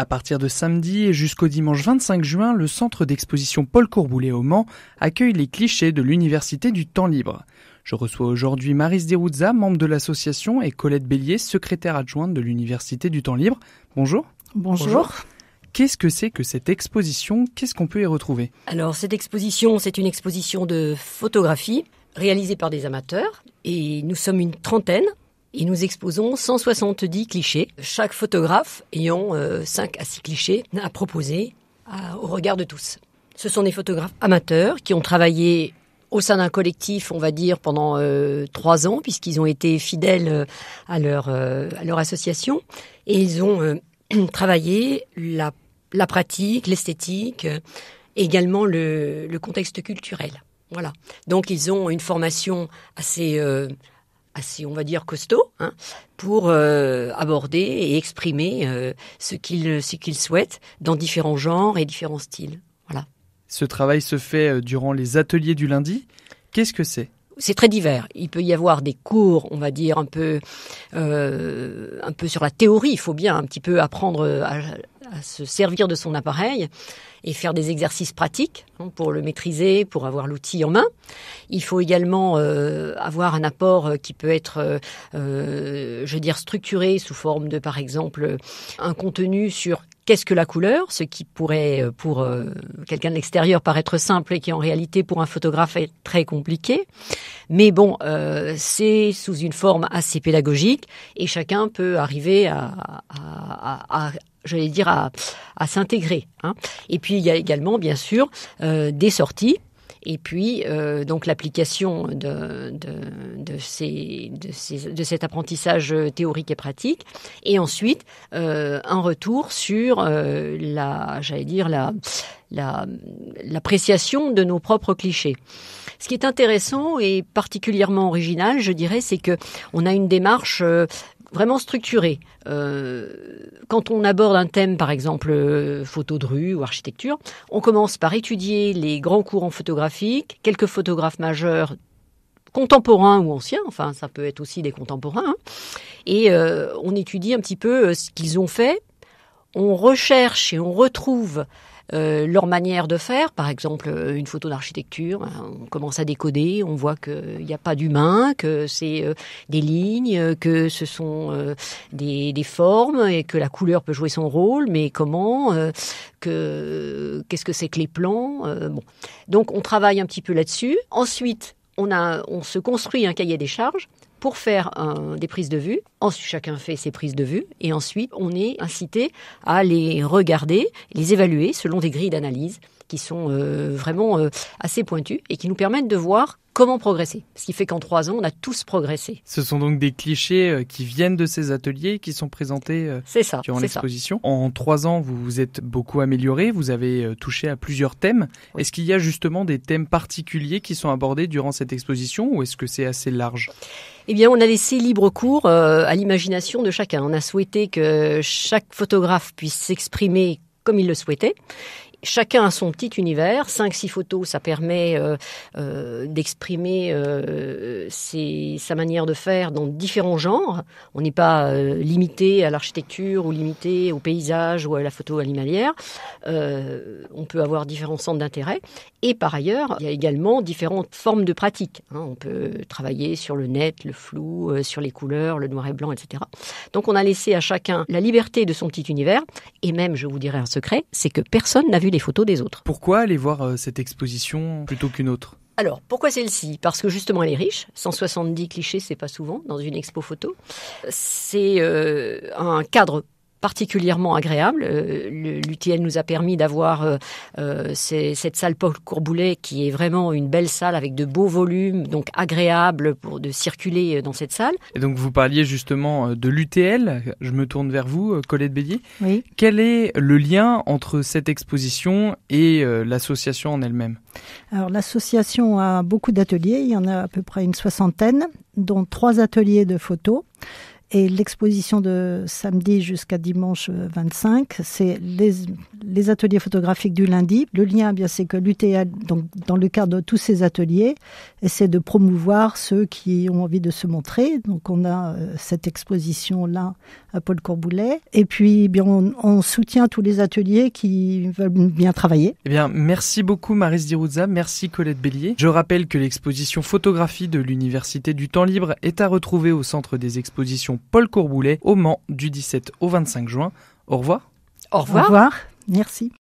À partir de samedi et jusqu'au dimanche 25 juin, le centre d'exposition Paul Courboulet au Mans accueille les clichés de l'Université du temps libre. Je reçois aujourd'hui marise Deruzza, membre de l'association, et Colette Bélier, secrétaire adjointe de l'Université du temps libre. Bonjour. Bonjour. Bonjour. Qu'est-ce que c'est que cette exposition Qu'est-ce qu'on peut y retrouver Alors cette exposition, c'est une exposition de photographie réalisée par des amateurs et nous sommes une trentaine et nous exposons 170 clichés, chaque photographe ayant 5 euh, à 6 clichés à proposer au regard de tous. Ce sont des photographes amateurs qui ont travaillé au sein d'un collectif, on va dire, pendant 3 euh, ans, puisqu'ils ont été fidèles euh, à leur, à leur association, et ils ont travaillé la, la pratique, l'esthétique, également le, contexte culturel. Voilà. Donc ils ont une formation assez, si on va dire, costaud, hein, pour euh, aborder et exprimer euh, ce qu'il ce souhaitent dans différents genres et différents styles. Voilà. Ce travail se fait euh, durant les ateliers du lundi. Qu'est-ce que c'est c'est très divers. Il peut y avoir des cours, on va dire un peu, un peu sur la théorie. Il faut bien un petit peu apprendre à, à se servir de son appareil et faire des exercices pratiques hein, pour le maîtriser, pour avoir l'outil en main. Il faut également euh, avoir un apport euh, qui peut être, euh, je veux dire, structuré sous forme de, par exemple, un contenu sur qu'est-ce que la couleur, ce qui pourrait pour quelqu'un de l'extérieur paraître simple et qui en réalité pour un photographe est très compliqué. Mais bon, c'est sous une forme assez pédagogique et chacun peut arriver à, j'allais dire, à, s'intégrer. Hein. Et puis il y a également, bien sûr, euh, des sorties. Et puis, euh, donc l'application de, ces, de, cet apprentissage théorique et pratique. Et ensuite, euh, un retour sur la, j'allais dire, la, l'appréciation de nos propres clichés. Ce qui est intéressant et particulièrement original, je dirais, c'est que on a une démarche vraiment structuré. Euh, quand on aborde un thème, par exemple euh, photo de rue ou architecture, on commence par étudier les grands courants photographiques, quelques photographes majeurs contemporains ou anciens, enfin ça peut être aussi des contemporains, hein. et euh, on étudie un petit peu ce qu'ils ont fait, on recherche et on retrouve euh, leur manière de faire, par exemple euh, une photo d'architecture, hein, on commence à décoder, on voit qu'il euh, n'y a pas d'humain, que c'est des lignes, que ce sont des, formes et que la couleur peut jouer son rôle, mais comment, qu'est-ce que c'est que les plans, bon. Donc on travaille un petit peu là-dessus. Ensuite, on se construit un cahier des charges pour faire des prises de vue. Ensuite, chacun fait ses prises de vue et ensuite, on est incité à les regarder, les évaluer selon des grilles d'analyse qui sont euh, vraiment euh, assez pointues et qui nous permettent de voir comment progresser. Ce qui fait qu'en trois ans, on a tous progressé. Ce sont donc des clichés euh, qui viennent de ces ateliers, qui sont présentés euh, durant l'exposition. En trois ans, vous vous êtes beaucoup amélioré, vous avez euh, touché à plusieurs thèmes. Est-ce qu'il y a justement des thèmes particuliers qui sont abordés durant cette exposition ou est-ce que c'est assez large eh bien, on a laissé libre cours à l'imagination de chacun. On a souhaité que chaque photographe puisse s'exprimer comme il le souhaitait chacun a son petit univers. 5-6 photos, ça permet euh, euh, d'exprimer euh, sa manière de faire dans différents genres. On n'est pas limité à l'architecture ou limité au paysage ou à la photo animalière. on peut avoir différents centres d'intérêt. Et par ailleurs, il y a également différentes formes de pratiques. Hein. on peut travailler sur le net, le flou, sur les couleurs, le noir et blanc, etc. Donc on a laissé à chacun la liberté de son petit univers. Et même, je vous dirais un secret, c'est que personne n'a vu photos des autres. Pourquoi aller voir euh, cette exposition plutôt qu'une autre alors, pourquoi celle-ci Parce que justement, elle est riche. 170 clichés, c'est pas souvent dans une expo photo. C'est euh, un cadre particulièrement agréable. Euh, l'UTL nous a permis d'avoir euh, euh, cette salle Paul Courboulet qui est vraiment une belle salle avec de beaux volumes, donc agréable pour de circuler dans cette salle. Et donc vous parliez justement de l'UTL. Je me tourne vers vous, Colette Bélier. Oui. Quel est le lien entre cette exposition et l'association en elle-même Alors l'association a beaucoup d'ateliers. Il y en a à peu près une soixantaine, dont trois ateliers de photos. Et l'exposition de samedi jusqu'à dimanche 25, euh, c'est les, ateliers photographiques du lundi. Le lien, bien, c'est que l'UTL, donc, dans le cadre de tous ces ateliers, essaie de promouvoir ceux qui ont envie de se montrer. Donc, on a euh, cette exposition-là à Paul Corboulet Et puis, bien, on, soutient tous les ateliers qui veulent bien travailler. Eh bien, merci beaucoup, Marise Dirouza, Merci, Colette Bélier. Je rappelle que l'exposition photographie de l'Université du temps libre est à retrouver au Centre des expositions Paul Courboulet au Mans du 17 au 25 juin. Au revoir. Au revoir. Merci.